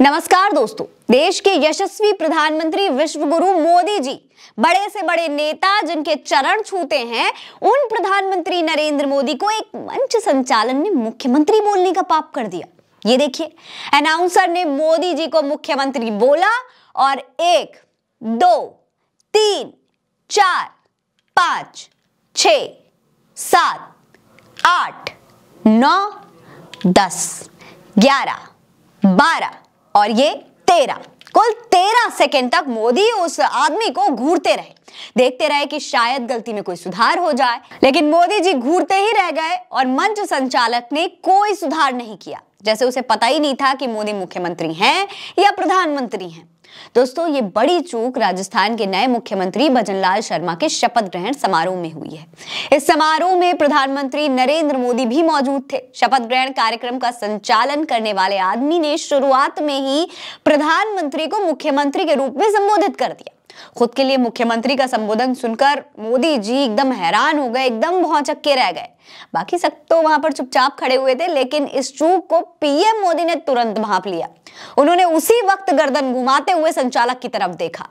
नमस्कार दोस्तों देश के यशस्वी प्रधानमंत्री विश्व गुरु मोदी जी बड़े से बड़े नेता जिनके चरण छूते हैं उन प्रधानमंत्री नरेंद्र मोदी को एक मंच संचालन ने मुख्यमंत्री बोलने का पाप कर दिया ये देखिए अनाउंसर ने मोदी जी को मुख्यमंत्री बोला और एक दो तीन चार पांच छ सात आठ नौ दस ग्यारह बारह और ये तेरह कुल तेरह सेकेंड तक मोदी उस आदमी को घूरते रहे देखते रहे कि शायद गलती में कोई सुधार हो जाए लेकिन मोदी जी घूरते ही रह गए और मंच संचालक ने कोई सुधार नहीं किया जैसे उसे पता ही नहीं था कि मोदी मुख्यमंत्री हैं या प्रधानमंत्री हैं दोस्तों ये बड़ी चूक राजस्थान के नए मुख्यमंत्री भजनलाल शर्मा के शपथ ग्रहण समारोह में हुई है इस समारोह में प्रधानमंत्री नरेंद्र मोदी भी मौजूद थे शपथ ग्रहण कार्यक्रम का संचालन करने वाले आदमी ने शुरुआत में ही प्रधानमंत्री को मुख्यमंत्री के रूप में संबोधित कर दिया खुद के लिए मुख्यमंत्री का संबोधन सुनकर मोदी जी एकदम हैरान हो गए एकदम भौचक्के रह गए बाकी सब तो वहां पर चुपचाप खड़े हुए थे लेकिन इस चूक को पीएम मोदी ने तुरंत भाप लिया उन्होंने उसी वक्त गर्दन घुमाते हुए संचालक की तरफ देखा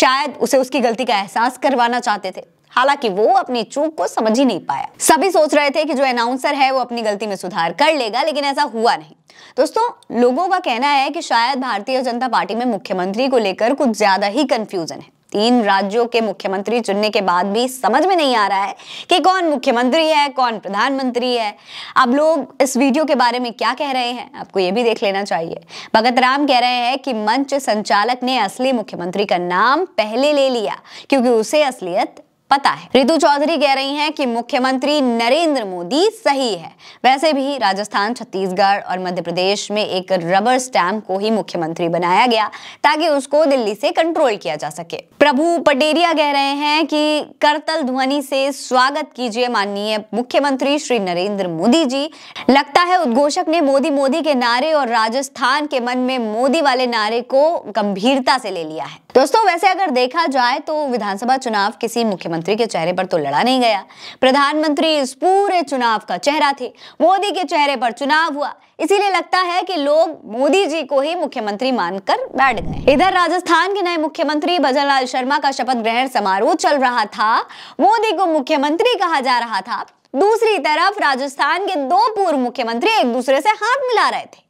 शायद उसे उसकी गलती का एहसास करवाना चाहते थे हालांकि वो अपनी चूक को समझ ही नहीं पाया सभी सोच रहे थे कि जो अनाउंसर है वो अपनी गलती में सुधार कर लेगा लेकिन ऐसा हुआ नहीं दोस्तों लोगों का कहना है कि शायद भारतीय जनता पार्टी में मुख्यमंत्री को लेकर कुछ ज्यादा ही कंफ्यूजन है तीन राज्यों के मुख्यमंत्री चुनने के बाद भी समझ में नहीं आ रहा है कि कौन मुख्यमंत्री है कौन प्रधानमंत्री है अब लोग इस वीडियो के बारे में क्या कह रहे हैं आपको ये भी देख लेना चाहिए भगत राम कह रहे हैं कि मंच संचालक ने असली मुख्यमंत्री का नाम पहले ले लिया क्योंकि उसे असलियत पता है रितु चौधरी कह रही हैं कि मुख्यमंत्री नरेंद्र मोदी सही है वैसे भी राजस्थान छत्तीसगढ़ और मध्य प्रदेश में एक रबर स्टैम्प को ही मुख्यमंत्री बनाया गया ताकि उसको दिल्ली से कंट्रोल किया जा सके प्रभु पटेरिया कह रहे हैं कि करतल ध्वनि से स्वागत कीजिए माननीय मुख्यमंत्री श्री नरेंद्र मोदी जी लगता है उद्घोषक ने मोदी मोदी के नारे और राजस्थान के मन में मोदी वाले नारे को गंभीरता से ले लिया है दोस्तों वैसे अगर देखा जाए तो विधानसभा चुनाव किसी मुख्यमंत्री के चेहरे पर तो लड़ा नहीं गया प्रधानमंत्री इस पूरे चुनाव का चेहरा थे मोदी के चेहरे पर चुनाव हुआ इसीलिए लगता है कि लोग मोदी जी को ही मुख्यमंत्री मानकर बैठ गए इधर राजस्थान के नए मुख्यमंत्री भजनलाल शर्मा का शपथ ग्रहण समारोह चल रहा था मोदी को मुख्यमंत्री कहा जा रहा था दूसरी तरफ राजस्थान के दो पूर्व मुख्यमंत्री एक दूसरे से हाथ मिला रहे थे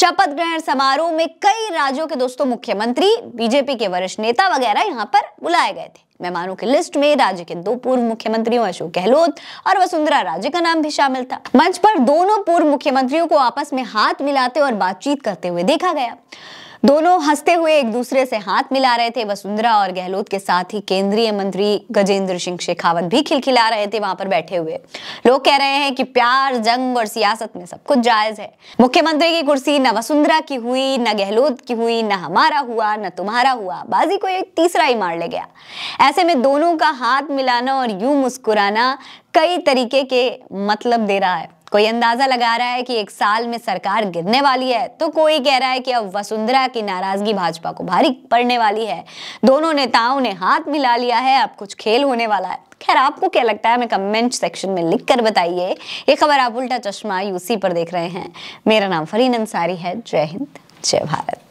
शपथ ग्रहण समारोह में कई राज्यों के दोस्तों मुख्यमंत्री बीजेपी के वरिष्ठ नेता वगैरह यहाँ पर बुलाए गए थे मेहमानों की लिस्ट में राज्य के दो पूर्व मुख्यमंत्रियों अशोक गहलोत और वसुंधरा राजे का नाम भी शामिल था मंच पर दोनों पूर्व मुख्यमंत्रियों को आपस में हाथ मिलाते और बातचीत करते हुए देखा गया दोनों हंसते हुए एक दूसरे से हाथ मिला रहे थे वसुंधरा और गहलोत के साथ ही केंद्रीय मंत्री गजेंद्र सिंह शेखावत भी खिलखिला रहे थे वहां पर बैठे हुए लोग कह रहे हैं कि प्यार जंग और सियासत में सब कुछ जायज है मुख्यमंत्री की कुर्सी न वसुंधरा की हुई न गहलोत की हुई न हमारा हुआ न तुम्हारा हुआ बाजी को एक तीसरा ही मार ले गया ऐसे में दोनों का हाथ मिलाना और यूं मुस्कुराना कई तरीके के मतलब दे रहा है कोई अंदाजा लगा रहा है कि एक साल में सरकार गिरने वाली है तो कोई कह रहा है कि अब वसुंधरा की नाराजगी भाजपा को भारी पड़ने वाली है दोनों नेताओं ने हाथ मिला लिया है अब कुछ खेल होने वाला है खैर आपको क्या लगता है हमें कमेंट सेक्शन में लिख कर बताइए ये खबर आप उल्टा चश्मा यूसी पर देख रहे हैं मेरा नाम फरीन अंसारी है जय हिंद जय भारत